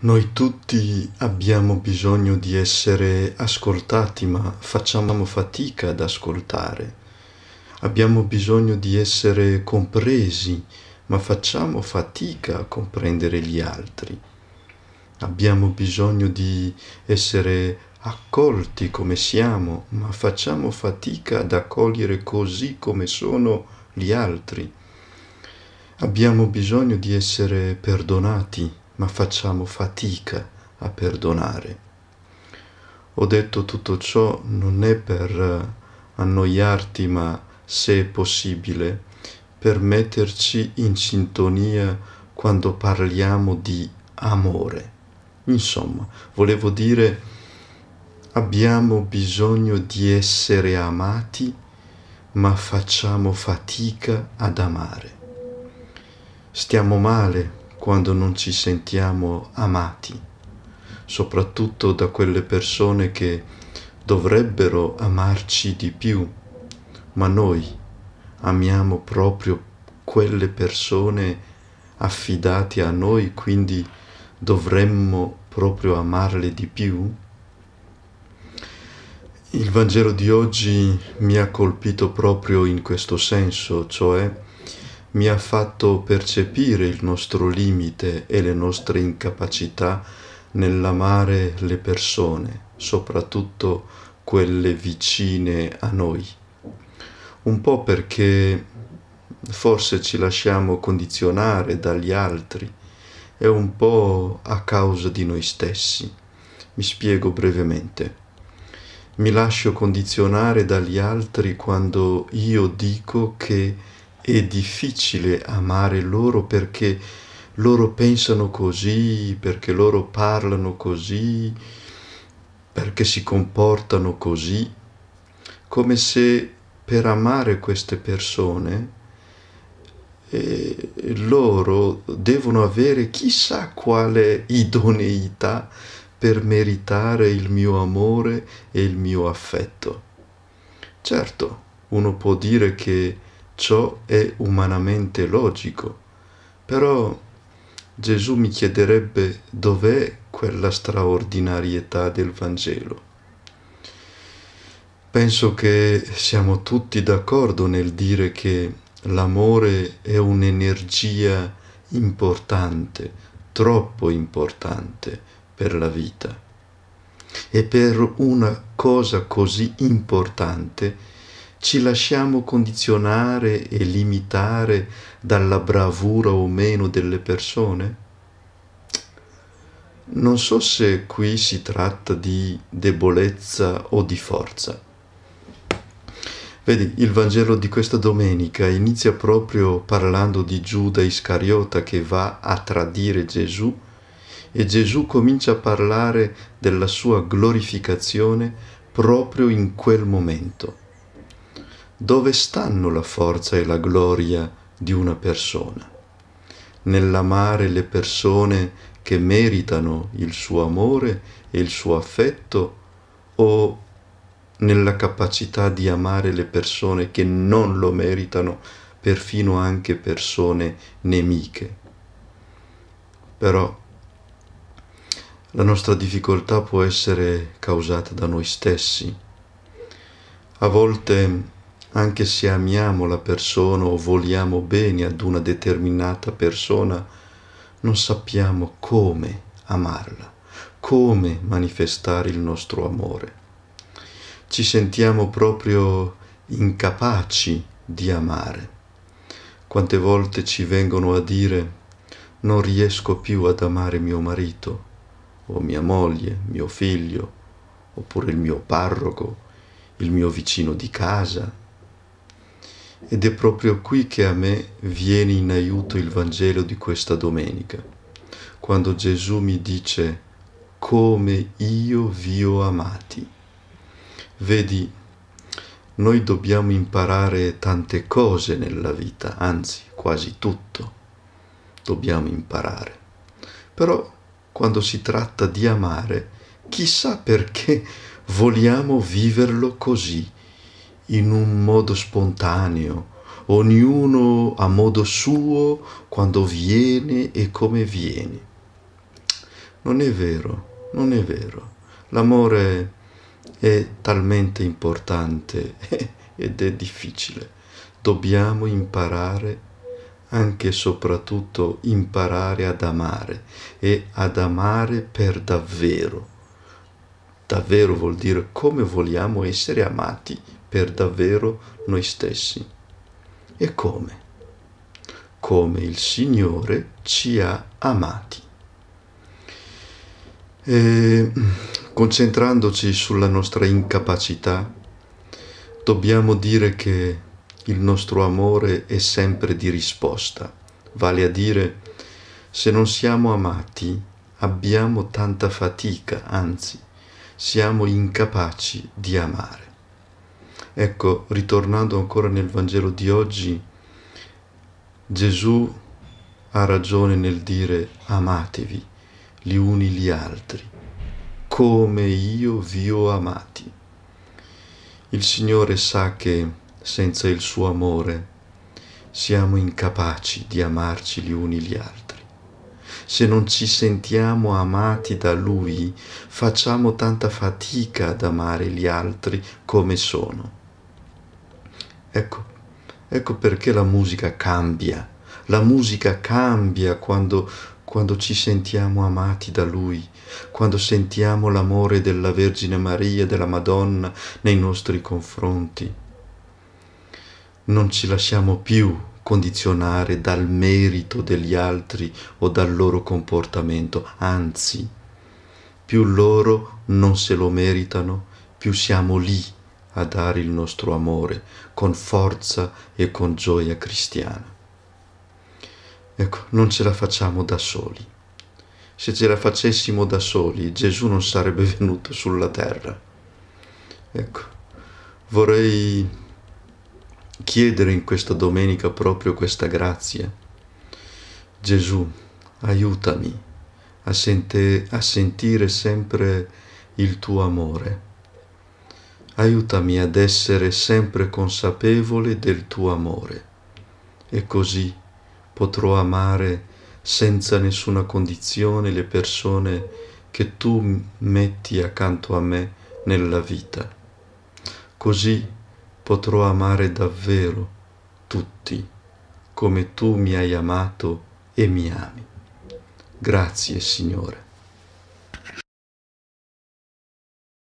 Noi tutti abbiamo bisogno di essere ascoltati, ma facciamo fatica ad ascoltare. Abbiamo bisogno di essere compresi, ma facciamo fatica a comprendere gli altri. Abbiamo bisogno di essere accolti come siamo, ma facciamo fatica ad accogliere così come sono gli altri. Abbiamo bisogno di essere perdonati, ma facciamo fatica a perdonare. Ho detto tutto ciò non è per eh, annoiarti, ma se è possibile, per metterci in sintonia quando parliamo di amore. Insomma, volevo dire, abbiamo bisogno di essere amati, ma facciamo fatica ad amare. Stiamo male, quando non ci sentiamo amati, soprattutto da quelle persone che dovrebbero amarci di più, ma noi amiamo proprio quelle persone affidate a noi, quindi dovremmo proprio amarle di più? Il Vangelo di oggi mi ha colpito proprio in questo senso, cioè mi ha fatto percepire il nostro limite e le nostre incapacità nell'amare le persone, soprattutto quelle vicine a noi. Un po' perché forse ci lasciamo condizionare dagli altri e un po' a causa di noi stessi. Mi spiego brevemente. Mi lascio condizionare dagli altri quando io dico che è difficile amare loro perché loro pensano così, perché loro parlano così, perché si comportano così, come se per amare queste persone eh, loro devono avere chissà quale idoneità per meritare il mio amore e il mio affetto. Certo, uno può dire che Ciò è umanamente logico, però Gesù mi chiederebbe dov'è quella straordinarietà del Vangelo. Penso che siamo tutti d'accordo nel dire che l'amore è un'energia importante, troppo importante per la vita. E per una cosa così importante ci lasciamo condizionare e limitare dalla bravura o meno delle persone? Non so se qui si tratta di debolezza o di forza. Vedi, il Vangelo di questa domenica inizia proprio parlando di Giuda Iscariota che va a tradire Gesù e Gesù comincia a parlare della sua glorificazione proprio in quel momento dove stanno la forza e la gloria di una persona? Nell'amare le persone che meritano il suo amore e il suo affetto o nella capacità di amare le persone che non lo meritano, perfino anche persone nemiche? Però la nostra difficoltà può essere causata da noi stessi. A volte anche se amiamo la persona o vogliamo bene ad una determinata persona, non sappiamo come amarla, come manifestare il nostro amore. Ci sentiamo proprio incapaci di amare. Quante volte ci vengono a dire non riesco più ad amare mio marito, o mia moglie, mio figlio, oppure il mio parroco, il mio vicino di casa, ed è proprio qui che a me viene in aiuto il Vangelo di questa domenica, quando Gesù mi dice come io vi ho amati. Vedi, noi dobbiamo imparare tante cose nella vita, anzi quasi tutto dobbiamo imparare. Però quando si tratta di amare, chissà perché vogliamo viverlo così in un modo spontaneo, ognuno a modo suo quando viene e come viene. Non è vero, non è vero. L'amore è talmente importante ed è difficile. Dobbiamo imparare, anche e soprattutto imparare ad amare e ad amare per davvero. Davvero vuol dire come vogliamo essere amati per davvero noi stessi. E come? Come il Signore ci ha amati. E, concentrandoci sulla nostra incapacità, dobbiamo dire che il nostro amore è sempre di risposta, vale a dire se non siamo amati abbiamo tanta fatica, anzi siamo incapaci di amare. Ecco, ritornando ancora nel Vangelo di oggi, Gesù ha ragione nel dire amatevi gli uni gli altri, come io vi ho amati. Il Signore sa che senza il suo amore siamo incapaci di amarci gli uni gli altri. Se non ci sentiamo amati da Lui, facciamo tanta fatica ad amare gli altri come sono Ecco, ecco perché la musica cambia. La musica cambia quando, quando ci sentiamo amati da Lui, quando sentiamo l'amore della Vergine Maria e della Madonna nei nostri confronti. Non ci lasciamo più condizionare dal merito degli altri o dal loro comportamento, anzi, più loro non se lo meritano, più siamo lì a dare il nostro amore con forza e con gioia cristiana. Ecco, non ce la facciamo da soli. Se ce la facessimo da soli, Gesù non sarebbe venuto sulla terra. Ecco, vorrei chiedere in questa domenica proprio questa grazia. Gesù, aiutami a, sente, a sentire sempre il tuo amore aiutami ad essere sempre consapevole del tuo amore e così potrò amare senza nessuna condizione le persone che tu metti accanto a me nella vita. Così potrò amare davvero tutti come tu mi hai amato e mi ami. Grazie Signore.